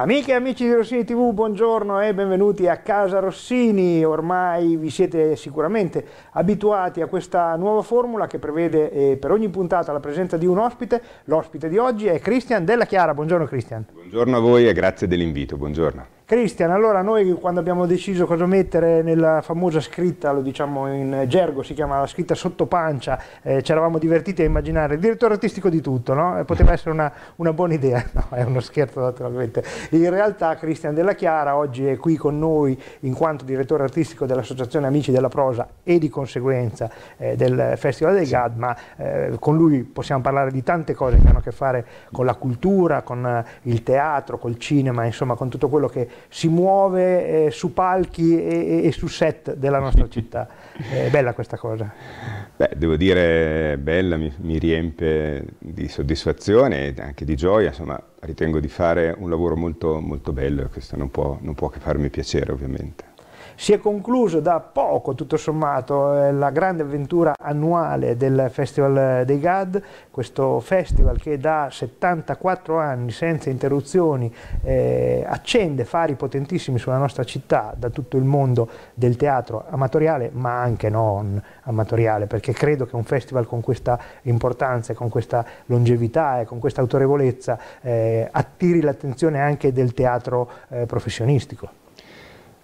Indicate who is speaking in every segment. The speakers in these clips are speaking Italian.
Speaker 1: Amiche e amici di Rossini TV, buongiorno e benvenuti a Casa Rossini. Ormai vi siete sicuramente abituati a questa nuova formula che prevede eh, per ogni puntata la presenza di un ospite. L'ospite di oggi è Cristian Della Chiara. Buongiorno Cristian.
Speaker 2: Buongiorno a voi e grazie dell'invito. Buongiorno.
Speaker 1: Cristian, allora noi quando abbiamo deciso cosa mettere nella famosa scritta, lo diciamo in gergo, si chiama la scritta sotto pancia, eh, ci eravamo divertiti a immaginare il direttore artistico di tutto, no? Eh, poteva essere una, una, buona idea, no, è uno scherzo naturalmente. In realtà Cristian Della Chiara oggi è qui con noi in quanto direttore artistico dell'Associazione Amici della Prosa e di conseguenza eh, del Festival del GAD, ma eh, con lui possiamo parlare di tante cose che hanno a che fare con la cultura, con il teatro, col cinema, insomma con tutto quello che si muove eh, su palchi e, e, su set della nostra città. È eh, bella questa cosa.
Speaker 2: Beh, devo dire, bella, mi, mi riempie di soddisfazione e anche di gioia, insomma ritengo di fare un lavoro molto, molto bello e questo non può, non può che farmi piacere ovviamente.
Speaker 1: Si è concluso da poco, tutto sommato, eh, la grande avventura annuale del Festival dei GAD, questo festival che da 74 anni senza interruzioni eh, accende fari potentissimi sulla nostra città, da tutto il mondo del teatro amatoriale, ma anche non amatoriale, perché credo che un festival con questa importanza con questa longevità e con questa autorevolezza eh, attiri l'attenzione anche del teatro eh, professionistico.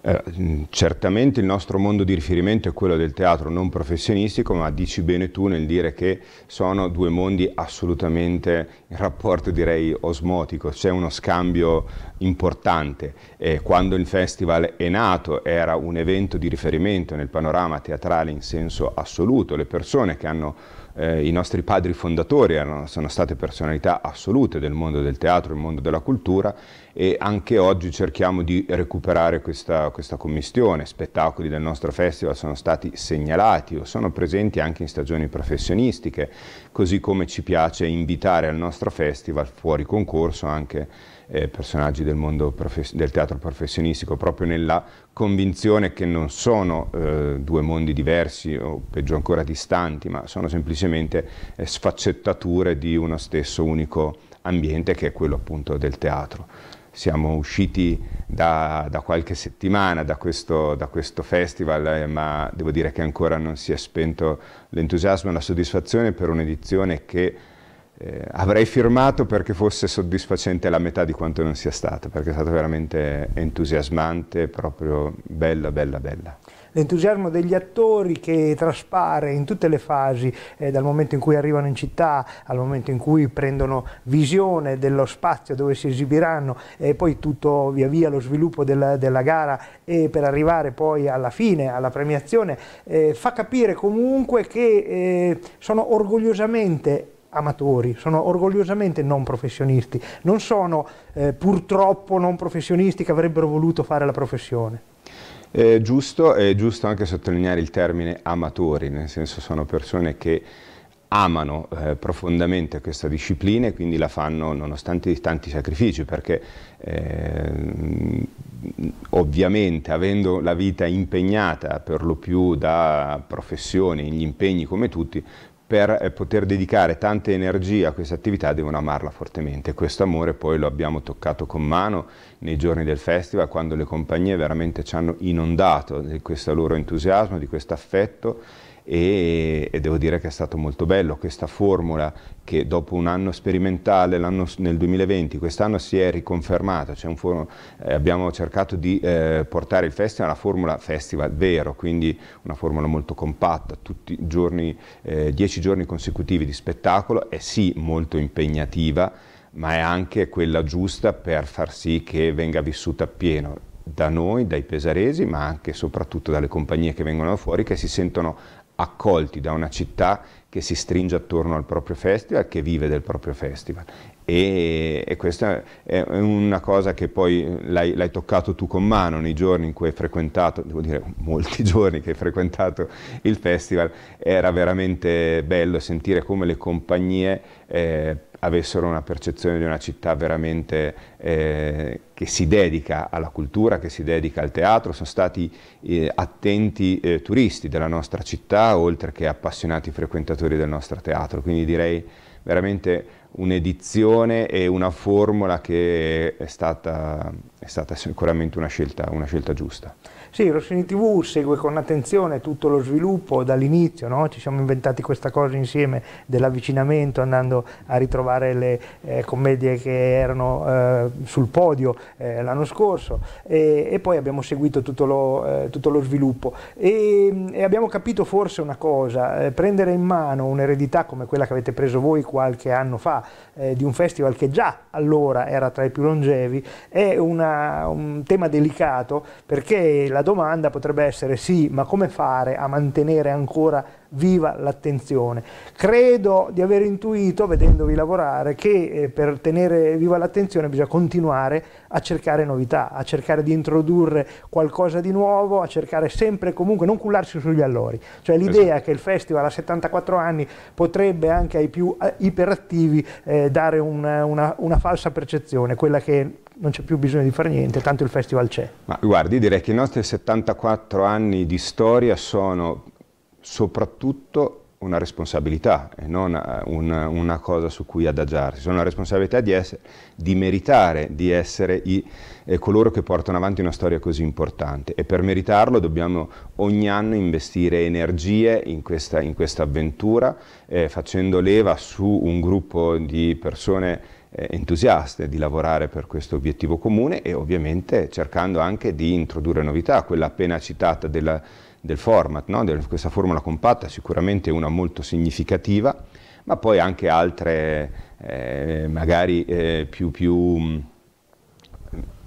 Speaker 2: Eh, mm, certamente il nostro mondo di riferimento è quello del teatro non professionistico, ma dici bene tu nel dire che sono due mondi assolutamente in rapporto direi osmotico, c'è uno scambio importante. Eh, quando il festival è nato era un evento di riferimento nel panorama teatrale in senso assoluto, le persone che hanno eh, i nostri padri fondatori erano, sono state personalità assolute del mondo del teatro, del mondo della cultura e anche oggi cerchiamo di recuperare questa, questa commistione. Spettacoli del nostro festival sono stati segnalati o sono presenti anche in stagioni professionistiche, così come ci piace invitare al nostro festival fuori concorso anche eh, personaggi del mondo del teatro professionistico, proprio nella convinzione che non sono eh, due mondi diversi o peggio ancora distanti, ma sono semplicemente eh, sfaccettature di uno stesso unico ambiente che è quello appunto del teatro. Siamo usciti da, da qualche settimana da questo, da questo festival, eh, ma devo dire che ancora non si è spento l'entusiasmo e la soddisfazione per un'edizione che eh, avrei firmato perché fosse soddisfacente la metà di quanto non sia stata, perché è stata veramente entusiasmante, proprio bella, bella, bella.
Speaker 1: L'entusiasmo degli attori che traspare in tutte le fasi, eh, dal momento in cui arrivano in città al momento in cui prendono visione dello spazio dove si esibiranno e poi tutto via via lo sviluppo della, della gara e per arrivare poi alla fine, alla premiazione, eh, fa capire comunque che eh, sono orgogliosamente amatori, sono orgogliosamente non professionisti, non sono eh, purtroppo non professionisti che avrebbero voluto fare la professione.
Speaker 2: È giusto, è giusto anche sottolineare il termine amatori, nel senso sono persone che amano eh, profondamente questa disciplina e quindi la fanno nonostante i tanti sacrifici, perché eh, ovviamente avendo la vita impegnata per lo più da professione, gli impegni come tutti, per eh, poter dedicare tante energie a questa attività devono amarla fortemente. Questo amore poi lo abbiamo toccato con mano nei giorni del festival, quando le compagnie veramente ci hanno inondato di questo loro entusiasmo, di questo affetto e, e, devo dire che è stato molto bello questa formula che dopo un anno sperimentale anno, nel 2020 quest'anno si è riconfermata, cioè forum, eh, abbiamo cercato di eh, portare il festival alla formula festival vero, quindi una formula molto compatta, tutti i giorni, eh, dieci giorni consecutivi di spettacolo, è sì molto impegnativa, ma è anche quella giusta per far sì che venga vissuta appieno da noi, dai pesaresi, ma anche e soprattutto dalle compagnie che vengono fuori, che si sentono accolti da una città che si stringe attorno al proprio festival, che vive del proprio festival. E, e questa è una cosa che poi l'hai, toccato tu con mano nei giorni in cui hai frequentato, devo dire molti giorni che hai frequentato il festival, era veramente bello sentire come le compagnie eh, avessero una percezione di una città veramente eh, che si dedica alla cultura, che si dedica al teatro, sono stati eh, attenti eh, turisti della nostra città, oltre che appassionati frequentatori del nostro teatro, quindi direi veramente un'edizione e una formula che è stata, è stata sicuramente una scelta, una scelta giusta.
Speaker 1: Sì, Rossini TV segue con attenzione tutto lo sviluppo dall'inizio, no? ci siamo inventati questa cosa insieme dell'avvicinamento andando a ritrovare le eh, commedie che erano eh, sul podio eh, l'anno scorso e, e, poi abbiamo seguito tutto lo, eh, tutto lo sviluppo e, e, abbiamo capito forse una cosa, eh, prendere in mano un'eredità come quella che avete preso voi qualche anno fa eh, di un festival che già allora era tra i più longevi è una, un tema delicato perché la domanda potrebbe essere sì, ma come fare a mantenere ancora viva l'attenzione? Credo di aver intuito, vedendovi lavorare, che eh, per tenere viva l'attenzione bisogna continuare a cercare novità, a cercare di introdurre qualcosa di nuovo, a cercare sempre e comunque non cullarsi sugli allori. Cioè l'idea esatto. che il festival a 74 anni potrebbe anche ai più eh, iperattivi eh, dare una, una, una falsa percezione, quella che non c'è più bisogno di fare niente, tanto il festival c'è.
Speaker 2: Ma guardi, direi che i nostri 74 anni di storia sono soprattutto una responsabilità e non eh, una, una cosa su cui adagiarsi, sono la responsabilità di, essere, di meritare di essere i, eh, coloro che portano avanti una storia così importante e per meritarlo dobbiamo ogni anno investire energie in questa, in questa avventura eh, facendo leva su un gruppo di persone eh, entusiaste di lavorare per questo obiettivo comune e ovviamente cercando anche di introdurre novità, quella appena citata della, del format, no? De questa formula compatta sicuramente una molto significativa, ma poi anche altre eh, magari eh, più, più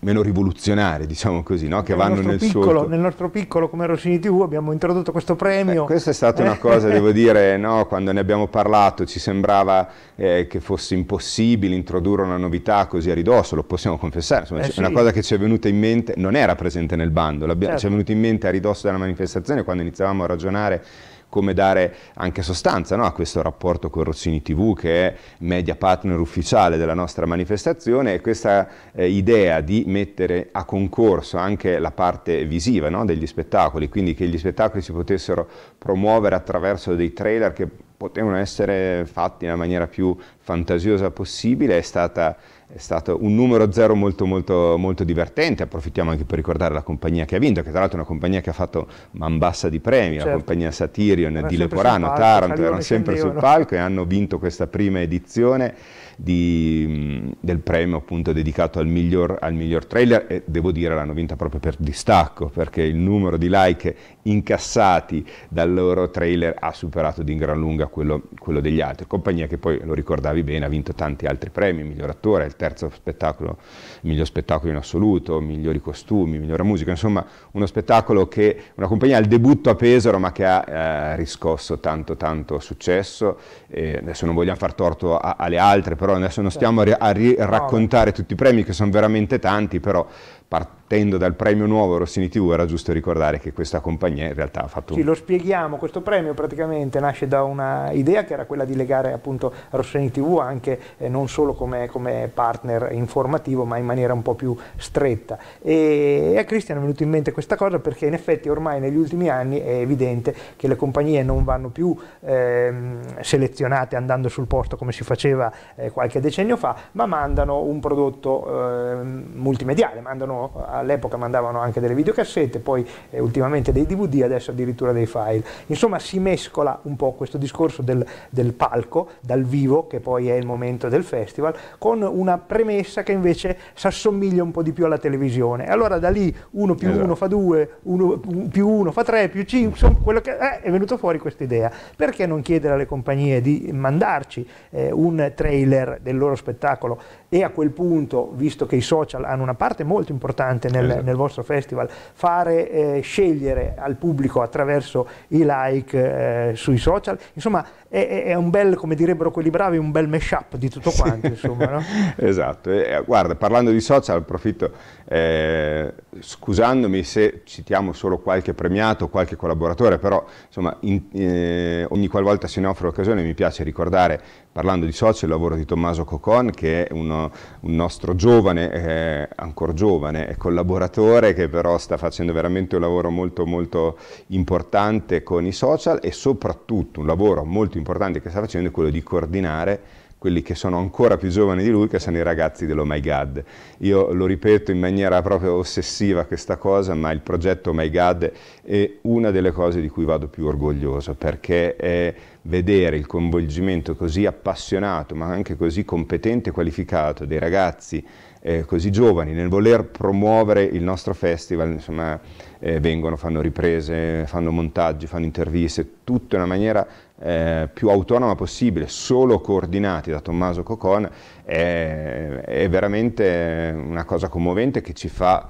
Speaker 2: meno rivoluzionarie, diciamo così, no? che nel vanno nel suo...
Speaker 1: Nel nostro piccolo, come Rossini TV, abbiamo introdotto questo eh, premio. Eh, questa è stata una eh. cosa, devo
Speaker 2: dire, no? quando ne abbiamo parlato ci sembrava eh, che fosse impossibile introdurre una novità così a ridosso, lo possiamo confessare, insomma, eh, sì. una cosa che ci è venuta in mente, non era presente nel bando, certo. ci è certo. venuta in mente a ridosso della manifestazione quando iniziavamo a ragionare come dare anche sostanza no? a questo rapporto con Rossini TV che è media partner ufficiale della nostra manifestazione e questa eh, idea di mettere a concorso anche la parte visiva no? degli spettacoli, quindi che gli spettacoli si potessero promuovere attraverso dei trailer che potevano essere fatti nella maniera più fantasiosa possibile è stata è stato un numero zero molto, molto, molto divertente, approfittiamo anche per ricordare la compagnia che ha vinto, che tra l'altro è una compagnia che ha fatto man bassa di premi, certo. la compagnia Satirion era di Leporano, palco, Taranto, erano sempre sul palco e hanno vinto questa prima edizione di, del premio appunto dedicato al miglior, al miglior trailer e devo dire l'hanno vinta proprio per distacco, perché il numero di like incassati dal loro trailer ha superato di gran lunga quello, quello degli altri, compagnia che poi, lo ricordavi bene, ha vinto tanti altri premi, miglior attore, terzo spettacolo, miglior spettacolo in assoluto, migliori costumi, migliore musica, insomma uno spettacolo che, una compagnia al debutto a Pesaro ma che ha eh, riscosso tanto tanto successo, e adesso non vogliamo far torto a, alle altre, però adesso non certo. stiamo a, ri, a ri raccontare tutti i premi che sono veramente tanti, però partendo dal premio nuovo Rossini TV era giusto ricordare che questa compagnia in realtà ha fatto... Sì, un... lo
Speaker 1: spieghiamo, questo premio praticamente nasce da un'idea che era quella di legare appunto Rossini TV anche eh, non solo come, come, partner informativo ma in maniera un po' più stretta e a Cristian è venuto in mente questa cosa perché in effetti ormai negli ultimi anni è evidente che le compagnie non vanno più eh, selezionate andando sul posto come si faceva eh, qualche decennio fa ma mandano un prodotto ehm, multimediale, mandano all'epoca mandavano anche delle videocassette, poi eh, ultimamente dei DVD, adesso addirittura dei file. Insomma si mescola un po' questo discorso del, del palco, dal vivo, che poi è il momento del festival, con una premessa che invece si assomiglia un po' di più alla televisione. E allora da lì uno più esatto. uno fa due, uno più uno fa tre, più cinque, insomma quello che eh, è venuto fuori questa idea. Perché non chiedere alle compagnie di mandarci eh, un trailer del loro spettacolo e a quel punto, visto che i social hanno una parte molto importante, importante nel, esatto. nel vostro festival, fare eh, scegliere al pubblico attraverso i like eh, sui social, insomma è, è, un bel, come direbbero quelli bravi, un bel mashup di tutto quanto, insomma, no?
Speaker 2: esatto, e, eh, guarda, parlando di social, approfitto, eh, scusandomi se citiamo solo qualche premiato, qualche collaboratore, però insomma, in, eh, ogni qualvolta se ne offre l'occasione mi piace ricordare, parlando di social, il lavoro di Tommaso Cocon, che è uno, un nostro giovane, eh, ancora giovane, collaboratore, che però sta facendo veramente un lavoro molto molto importante con i social e soprattutto un lavoro molto molto importante che sta facendo è quello di coordinare quelli che sono ancora più giovani di lui, che sono i ragazzi dell'O My God. Io lo ripeto in maniera proprio ossessiva questa cosa, ma il progetto My God è una delle cose di cui vado più orgoglioso, perché è vedere il coinvolgimento così appassionato, ma anche così competente e qualificato dei ragazzi eh, così giovani nel voler promuovere il nostro festival, insomma, eh, vengono, fanno riprese, fanno montaggi, fanno interviste, tutto in una maniera eh, più autonoma possibile, solo coordinati da Tommaso Cocon, è, è veramente una cosa commovente che ci, fa,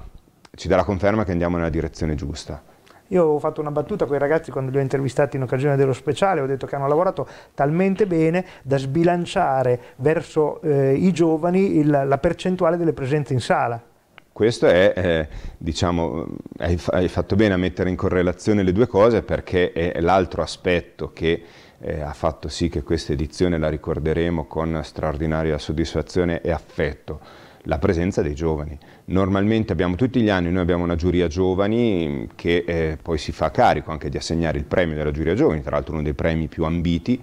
Speaker 2: ci dà la conferma che andiamo nella direzione giusta.
Speaker 1: Io ho fatto una battuta con i ragazzi quando li ho intervistati in occasione dello speciale, ho detto che hanno lavorato talmente bene da sbilanciare verso eh, i giovani il, la percentuale delle presenze in sala
Speaker 2: questo è, eh, diciamo, hai, fatto bene a mettere in correlazione le due cose perché è, l'altro aspetto che eh, ha fatto sì che questa edizione la ricorderemo con straordinaria soddisfazione e affetto la presenza dei giovani. Normalmente abbiamo tutti gli anni, noi abbiamo una giuria giovani mm, che eh, poi si fa carico anche di assegnare il premio della giuria giovani, tra l'altro uno dei premi più ambiti,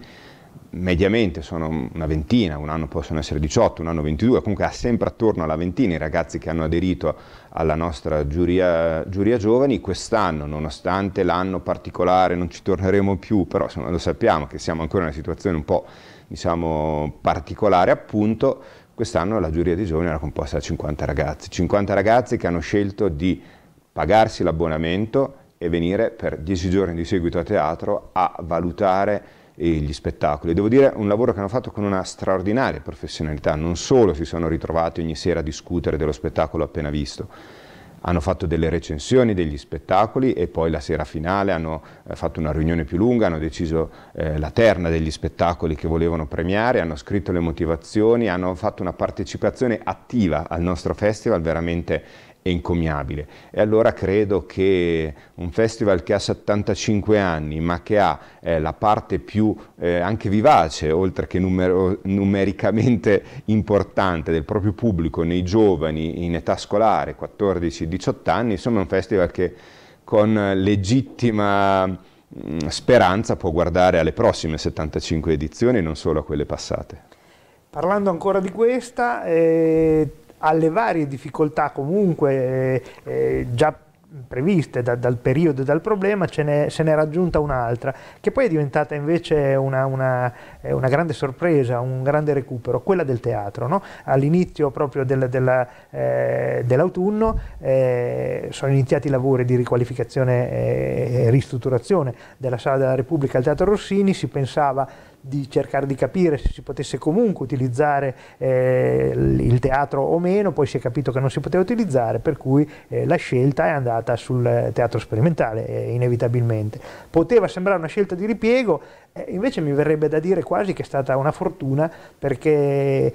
Speaker 2: mediamente sono una ventina, un anno possono essere 18, un anno 22, comunque ha sempre attorno alla ventina i ragazzi che hanno aderito alla nostra giuria, giuria giovani, quest'anno nonostante l'anno particolare non ci torneremo più, però insomma, lo sappiamo che siamo ancora in una situazione un po' diciamo, particolare appunto, quest'anno la giuria dei giovani era composta da 50 ragazzi, 50 ragazzi che hanno scelto di pagarsi l'abbonamento e venire per 10 giorni di seguito a teatro a valutare e gli spettacoli. Devo dire un lavoro che hanno fatto con una straordinaria professionalità, non solo si sono ritrovati ogni sera a discutere dello spettacolo appena visto, hanno fatto delle recensioni degli spettacoli e poi la sera finale hanno eh, fatto una riunione più lunga, hanno deciso eh, la terna degli spettacoli che volevano premiare, hanno scritto le motivazioni, hanno fatto una partecipazione attiva al nostro festival veramente encomiabile. E allora credo che un festival che ha 75 anni, ma che ha eh, la parte più eh, anche vivace, oltre che numero, numericamente importante del proprio pubblico nei giovani in età scolare, 14-18 anni, insomma è un festival che con legittima mm, speranza può guardare alle prossime 75 edizioni, non solo a quelle passate.
Speaker 1: Parlando ancora di questa, eh, alle varie difficoltà comunque eh, eh, già previste da, dal periodo e dal problema ce n'è, se n'è raggiunta un'altra che poi è diventata invece una, una, eh, una, grande sorpresa, un grande recupero, quella del teatro. No? All'inizio proprio del, della, eh, dell'autunno eh, sono iniziati i lavori di riqualificazione eh, e ristrutturazione della Sala della Repubblica al Teatro Rossini, si pensava di cercare di capire se si potesse comunque utilizzare eh, il teatro o meno, poi si è capito che non si poteva utilizzare, per cui eh, la scelta è andata sul teatro sperimentale, eh, inevitabilmente. Poteva sembrare una scelta di ripiego, eh, invece mi verrebbe da dire quasi che è stata una fortuna perché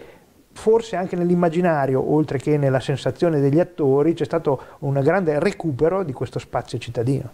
Speaker 1: forse anche nell'immaginario, oltre che nella sensazione degli attori, c'è stato un grande recupero di questo spazio
Speaker 2: cittadino.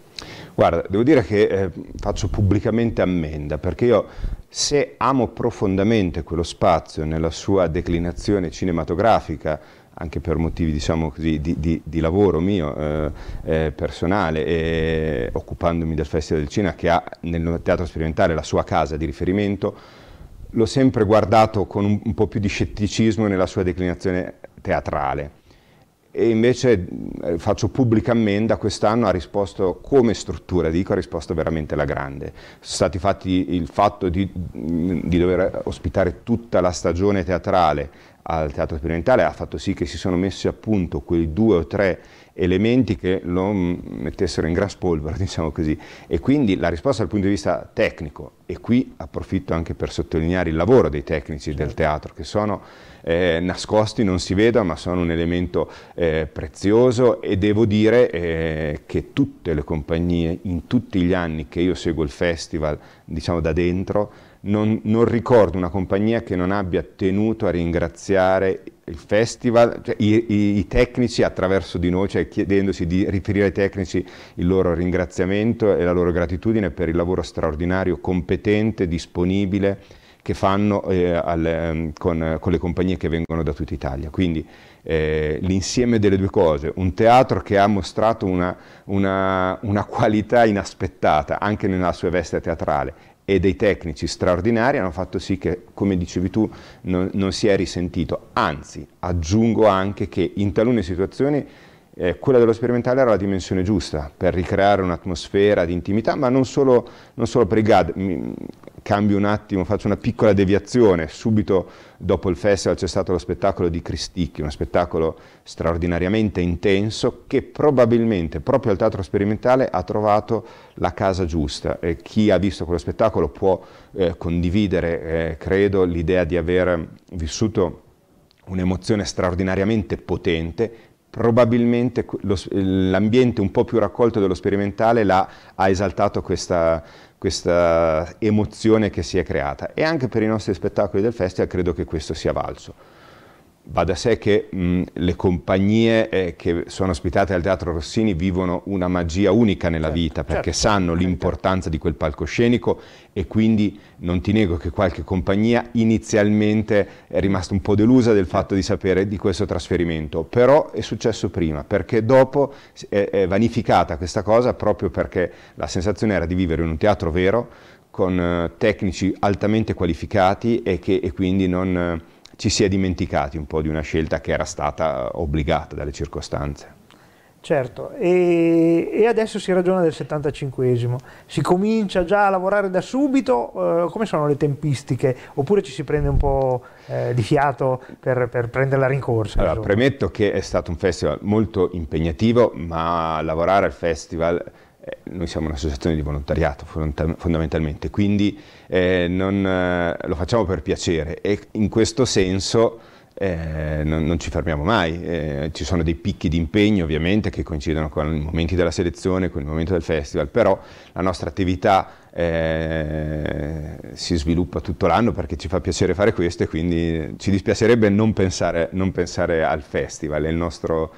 Speaker 2: Guarda, devo dire che eh, faccio pubblicamente ammenda, perché io se amo profondamente quello spazio nella sua declinazione cinematografica, anche per motivi diciamo così, di, di, di, lavoro mio eh, eh, personale, eh, occupandomi del Festival del Cinema che ha nel teatro sperimentale la sua casa di riferimento, l'ho sempre guardato con un, un, po' più di scetticismo nella sua declinazione teatrale e invece eh, faccio pubblica ammenda, quest'anno ha risposto come struttura, dico, ha risposto veramente la grande. Sono stati fatti il fatto di, di dover ospitare tutta la stagione teatrale al Teatro Sperimentale ha fatto sì che si sono messi a punto quei due o tre elementi che lo mettessero in gras polvere, diciamo così. E quindi la risposta dal punto di vista tecnico, e qui approfitto anche per sottolineare il lavoro dei tecnici del certo. teatro, che sono eh, nascosti, non si vedono, ma sono un elemento eh, prezioso e devo dire eh, che tutte le compagnie, in tutti gli anni che io seguo il festival, diciamo da dentro, non, non, ricordo una compagnia che non abbia tenuto a ringraziare il festival, cioè i, i, i, tecnici attraverso di noi, cioè chiedendosi di riferire ai tecnici il loro ringraziamento e la loro gratitudine per il lavoro straordinario, competente, disponibile che fanno eh, al, ehm, con, con, le compagnie che vengono da tutta Italia. Quindi eh, l'insieme delle due cose, un teatro che ha mostrato una, una, una qualità inaspettata anche nella sua veste teatrale e dei tecnici straordinari hanno fatto sì che, come dicevi tu, non, non si è risentito. Anzi, aggiungo anche che in talune situazioni eh, quella dello sperimentale era la dimensione giusta per ricreare un'atmosfera di intimità, ma non solo, non solo per i GAD. Mi, cambio un attimo, faccio una piccola deviazione, subito dopo il festival c'è stato lo spettacolo di Cristicchi, uno spettacolo straordinariamente intenso che probabilmente proprio al teatro sperimentale ha trovato la casa giusta. Eh, chi ha visto quello spettacolo può eh, condividere, eh, credo, l'idea di aver vissuto un'emozione straordinariamente potente probabilmente l'ambiente un po' più raccolto dello sperimentale la, ha esaltato questa, questa emozione che si è creata e anche per i nostri spettacoli del festival credo che questo sia valso. Va da sé che mh, le compagnie eh, che sono ospitate al Teatro Rossini vivono una magia unica nella certo, vita perché certo, sanno certo. l'importanza di quel palcoscenico e quindi non ti nego che qualche compagnia inizialmente è rimasta un po' delusa del fatto di sapere di questo trasferimento, però è successo prima perché dopo è, è vanificata questa cosa proprio perché la sensazione era di vivere in un teatro vero con eh, tecnici altamente qualificati e, che, e quindi non... Eh, ci si è dimenticati un po' di una scelta che era stata obbligata dalle circostanze.
Speaker 1: Certo, e, e adesso si ragiona del 75 si comincia già a lavorare da subito, eh, come sono le tempistiche? Oppure ci si prende un po' eh, di fiato per, per prendere la rincorsa? Allora, premetto
Speaker 2: che è stato un festival molto impegnativo, ma lavorare al festival eh, noi siamo un'associazione di volontariato fondamentalmente, quindi eh, non, eh, lo facciamo per piacere e in questo senso eh, non, non, ci fermiamo mai, eh, ci sono dei picchi di impegno ovviamente che coincidono con i momenti della selezione, con il momento del festival, però la nostra attività eh, si sviluppa tutto l'anno perché ci fa piacere fare questo e quindi ci dispiacerebbe non pensare, non pensare al festival, è il nostro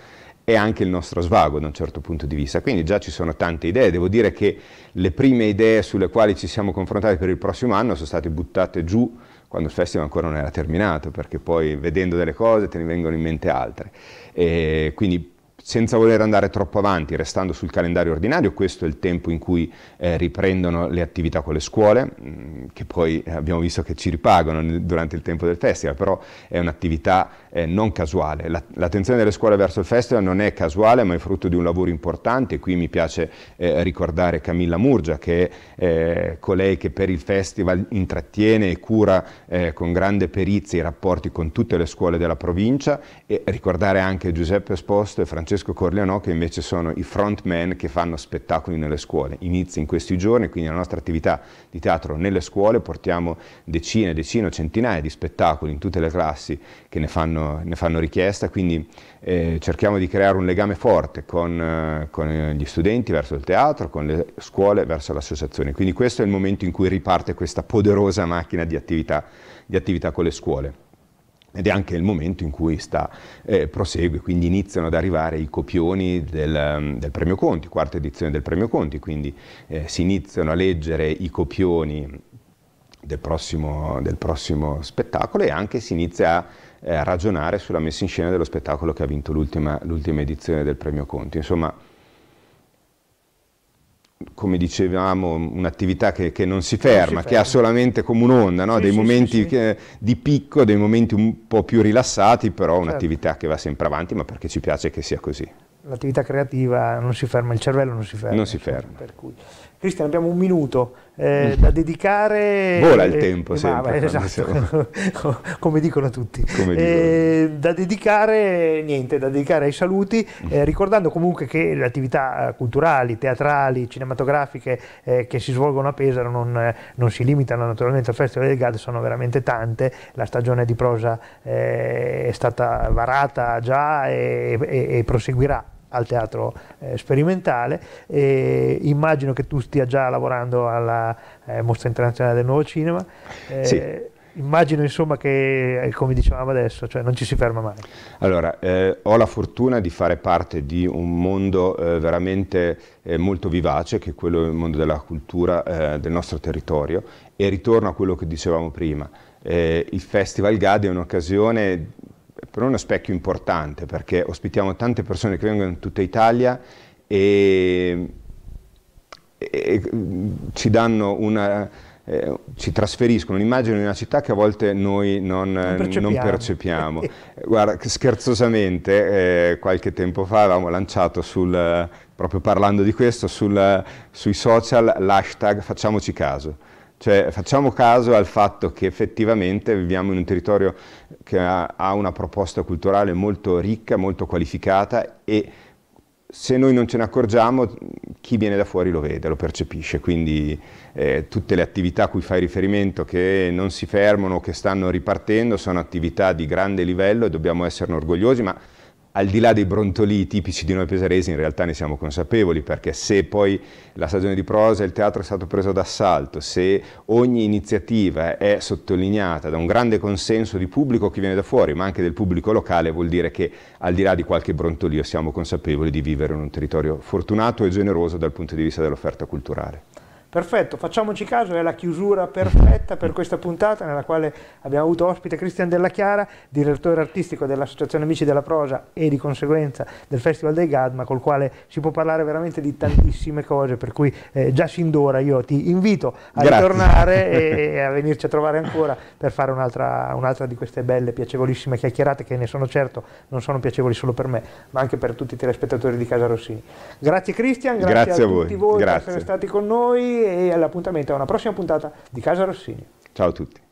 Speaker 2: è anche il nostro svago da un certo punto di vista. Quindi già ci sono tante idee, devo dire che le prime idee sulle quali ci siamo confrontati per il prossimo anno sono state buttate giù quando il festival ancora non era terminato, perché poi vedendo delle cose te ne vengono in mente altre. E quindi senza voler andare troppo avanti, restando sul calendario ordinario, questo è il tempo in cui eh, riprendono le attività con le scuole, mm, che poi eh, abbiamo visto che ci ripagano durante il tempo del festival, però è un'attività eh, non casuale. La, l'attenzione delle scuole verso il festival non è casuale, ma è frutto di un lavoro importante. Qui mi piace eh, ricordare Camilla Murgia, che è eh, colei che per il festival intrattiene e cura eh, con grande perizia i rapporti con tutte le scuole della provincia, e ricordare anche Giuseppe Esposto e Francesco Francesco Corleonò, che invece sono i frontman che fanno spettacoli nelle scuole. Inizia in questi giorni, quindi la nostra attività di teatro nelle scuole, portiamo decine, decine, centinaia di spettacoli in tutte le classi che ne fanno, ne fanno richiesta, quindi eh, cerchiamo di creare un legame forte con, eh, con, gli studenti verso il teatro, con le scuole verso l'associazione. Quindi questo è il momento in cui riparte questa poderosa macchina di attività, di attività con le scuole ed è anche il momento in cui sta, eh, prosegue, quindi iniziano ad arrivare i copioni del, mm, del premio Conti, quarta edizione del premio Conti, quindi eh, si iniziano a leggere i copioni del prossimo, del prossimo spettacolo e anche si inizia a eh, ragionare sulla messa in scena dello spettacolo che ha vinto l'ultima, l'ultima edizione del premio Conti. Insomma, come dicevamo, un'attività che, che non si ferma, non si che ha solamente come un'onda, no? sì, dei sì, momenti sì, che, di picco, dei momenti un po' più rilassati, però certo. un'attività che va sempre avanti, ma perché ci piace che sia così.
Speaker 1: L'attività creativa non si ferma, il cervello non si ferma. Non si ferma. Cristian, abbiamo un minuto eh, mm. da dedicare. Vola il tempo, eh, sempre, ma, esatto, siamo... come dicono tutti. Come eh, da dedicare, niente, da dedicare ai saluti, mm. eh, ricordando comunque che le attività eh, culturali, teatrali, cinematografiche eh, che si svolgono a Pesaro non, eh, non, si limitano naturalmente al Festival del GAD, sono veramente tante. La stagione di prosa è stata varata già e, e, e proseguirà al teatro eh, sperimentale e immagino che tu stia già lavorando alla eh, Mostra Internazionale del Nuovo Cinema. Eh, sì. Immagino insomma che, eh, come dicevamo adesso, cioè non ci si ferma mai.
Speaker 2: Allora, eh, ho la fortuna di fare parte di un mondo eh, veramente molto vivace, che è quello del mondo della cultura del nostro territorio, e ritorno a quello che dicevamo prima. il Festival Gadi è un'occasione per noi è uno specchio importante perché ospitiamo tante persone che vengono in tutta Italia e, e ci, una, eh, ci trasferiscono un'immagine di una città che a volte noi non, non percepiamo. Non percepiamo. Guarda, scherzosamente, eh, qualche tempo fa avevamo lanciato sul, proprio parlando di questo, sul, sui social l'hashtag facciamoci caso cioè, facciamo caso al fatto che effettivamente viviamo in un territorio che ha, ha una proposta culturale molto ricca, molto qualificata e se noi non ce ne accorgiamo, chi viene da fuori lo vede, lo percepisce, quindi eh, tutte le attività a cui fai riferimento che non si fermano, che stanno ripartendo, sono attività di grande livello e dobbiamo esserne orgogliosi, ma al di là dei brontolii tipici di noi pesaresi, in realtà ne siamo consapevoli, perché se poi la stagione di prosa e il teatro è stato preso d'assalto, se ogni iniziativa è sottolineata da un grande consenso di pubblico che viene da fuori, ma anche del pubblico locale, vuol dire che al di là di qualche brontolio siamo consapevoli di vivere in un territorio fortunato e generoso dal punto di vista dell'offerta culturale.
Speaker 1: Perfetto, facciamoci caso, è la chiusura perfetta per questa puntata nella quale abbiamo avuto ospite Cristian Della Chiara, direttore artistico dell'Associazione Amici della Prosa e di conseguenza del Festival dei Gadma, col quale si può parlare veramente di tantissime cose, per cui eh, già sin d'ora io ti invito a Grazie. ritornare e, e, a venirci a trovare ancora per fare un'altra, un'altra di queste belle, piacevolissime chiacchierate che ne sono certo non sono piacevoli solo per me, ma anche per tutti i telespettatori di Casa Rossini. Grazie Cristian, grazie, grazie a, a tutti voi, voi grazie. per essere stati con noi e all'appuntamento a una prossima puntata di Casa Rossini.
Speaker 2: Ciao a tutti.